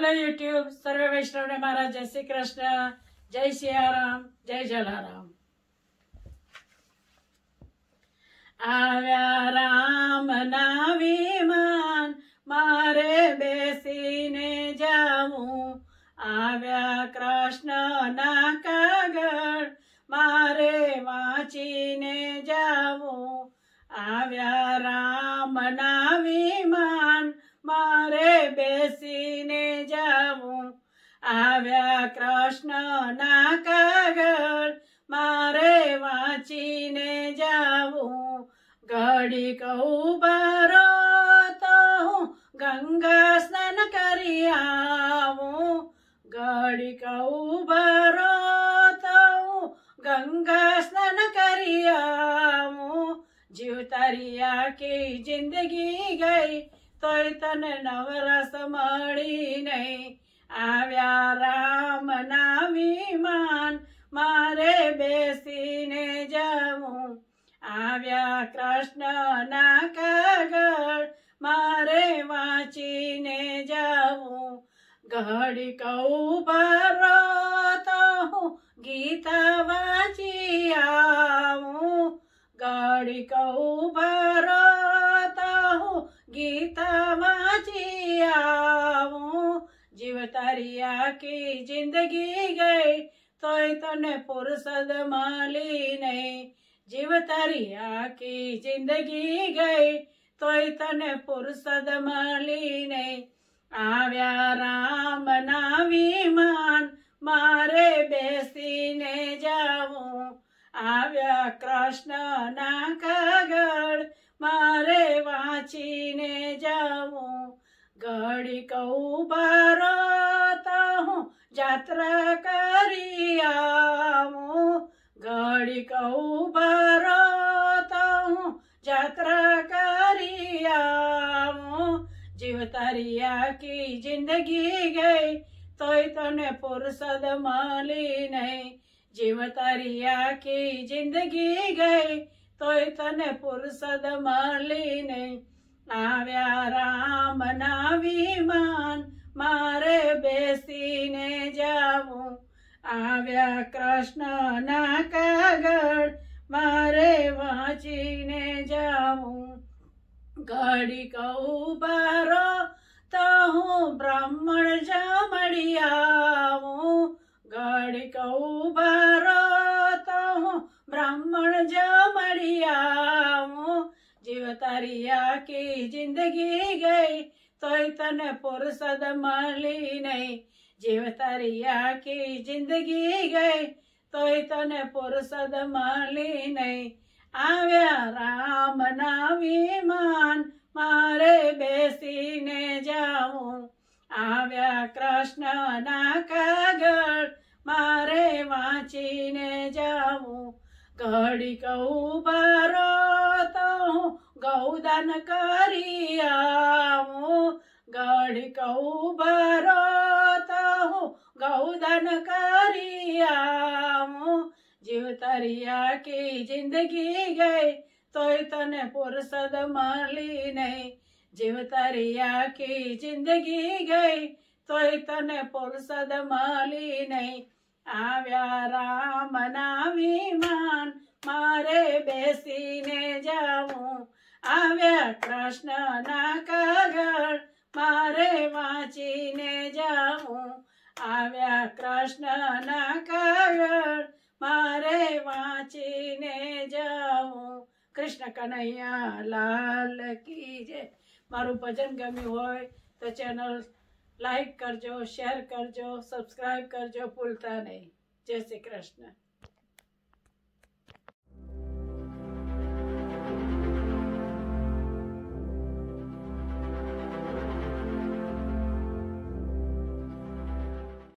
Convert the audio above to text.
hello YouTube સર્વે વૈષ્ણવને મારા જય શ્રી કૃષ્ણ જય સિયારામ જય જલારામ આવ્યા રામ ના વિમાન મારે બેસીને જાવું આવ્યા કૃષ્ણ ના કાગળ મારે વાંચીને જાવું આવ્યા રામ ના વિમાન મારે બેસી આવ્યા કૃષ્ણના કાગળ મારે વાંચીને જાવું ઘડી કહું બારો તો હું ગંગા સ્નાન કરી આવું ઘડી કહું બારો તો હું ગંગા સ્નાન કરી આવું જીવ તારી આખી જિંદગી ગઈ તોય તને નવરસ મળી નહીં આવ્યા રામ ના વિમાન મારે બેસીને જવું આવ્યા કૃષ્ણ ના કાગળ મારે વાંચીને જવું ઘડી કહું ભરો તો હું ગીતા વાંચી આવું ઘડી કહું ભરો તો હું ગીતા જીવ તારી આખી જિંદગી ગઈ તોય તને ફુરસદ માલી નહીં જીવ તારી આખી જિંદગી ગઈ તોય તને ફુરસદ માલી નહીં આવ્યા રામ ના વિમાન મારે બેસીને જાવું આવ્યા કૃષ્ણ ના કાગળ મારે વાંચીને જાવું ઘડીક ઉભા રહતા હું જાત્રા કરી આવું ઘડીક ઉભા રહતા હું જાત્રા કરી આવું જીવ તારી આખી જિંદગી ગઈ તોય તને ફુરસદ મળી નહીં જીવ તારી આખી જિંદગી ગઈ તોય તને ફુરસદ મળી નહીં આવ્યા રામ ના વિમાન મારે બેસીને જાવું આવ્યા કૃષ્ણના કાગળ મારે વાંચીને જાવું ઘડી કહું બારો તો હું બ્રહ્મ તારી કે જિંદગી ગઈ તોય તને ફુરસદ મળી નહીં જીવ તારી આખી જિંદગી ગઈ તોય તને ફુરસદ મળી નહીં આવ્યા રામ ના વિમાન મારે બેસીને જાઉં આવ્યા કૃષ્ણ ના કાગળ મારે વાંચીને જાઉં ઘડી કહું બારો ગૌદાન કરી આવું ઘડીક ઉભરો તો હું ગૌદાન કરી આવું જીવ તરિયા કે જિંદગી ગઈ તોય તને પુરસદ મળી નહીં જીવ તારી આખી જિંદગી ગઈ તોય તને પુરસદ મળી નહીં આવ્યા રામ ના મારે બેસીને જાવું આવ્યા કૃષ્ણના કાગળ મારે વાંચીને જાઉં આવ્યા કૃષ્ણના કાગળ મારે વાંચીને જાઉં કૃષ્ણ કનૈયા લાલ કી જય મારું ભજન ગમ્યું હોય તો ચેનલ લાઈક કરજો શેર કરજો સબસ્ક્રાઈબ કરજો ભૂલતા નહીં જય શ્રી કૃષ્ણ